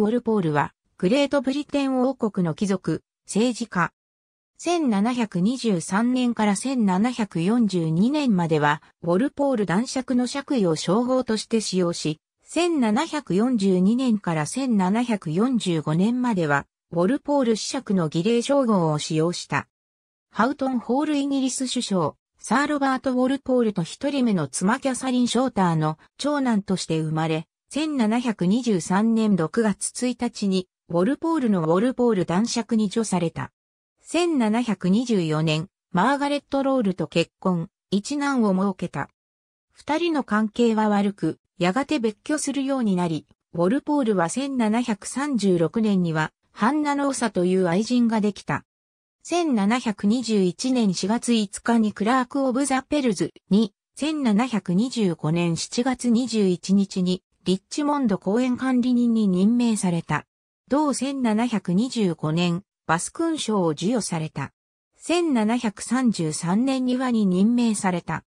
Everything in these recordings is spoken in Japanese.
ウォルポールは、グレートブリテン王国の貴族、政治家。1723年から1742年までは、ウォルポール男爵の爵位を称号として使用し、1742年から1745年までは、ウォルポール子爵の儀礼称号を使用した。ハウトンホールイギリス首相、サー・ロバート・ウォルポールと一人目の妻キャサリン・ショーターの長男として生まれ、1723年6月1日に、ウォルポールのウォルポール男爵に除された。1724年、マーガレット・ロールと結婚、一男を設けた。二人の関係は悪く、やがて別居するようになり、ウォルポールは1736年には、ハンナ・ノーサという愛人ができた。1721年4月5日にクラーク・オブ・ザ・ペルズに、1725年7月21日にリッチモンド公園管理人に任命された。同1725年、バス勲章を授与された。1733年にはに任命された。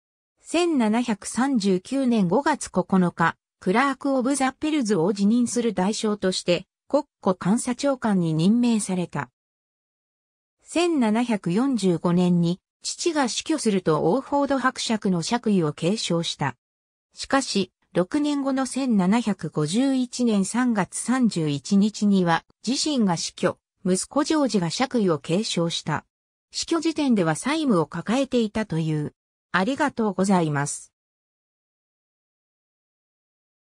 1739年5月9日、クラーク・オブ・ザ・ペルズを辞任する代償として、国庫監査長官に任命された。1745年に父が死去するとオーフォード伯爵の爵位を継承した。しかし、6年後の1751年3月31日には自身が死去、息子ジョージが爵位を継承した。死去時点では債務を抱えていたという。ありがとうございます。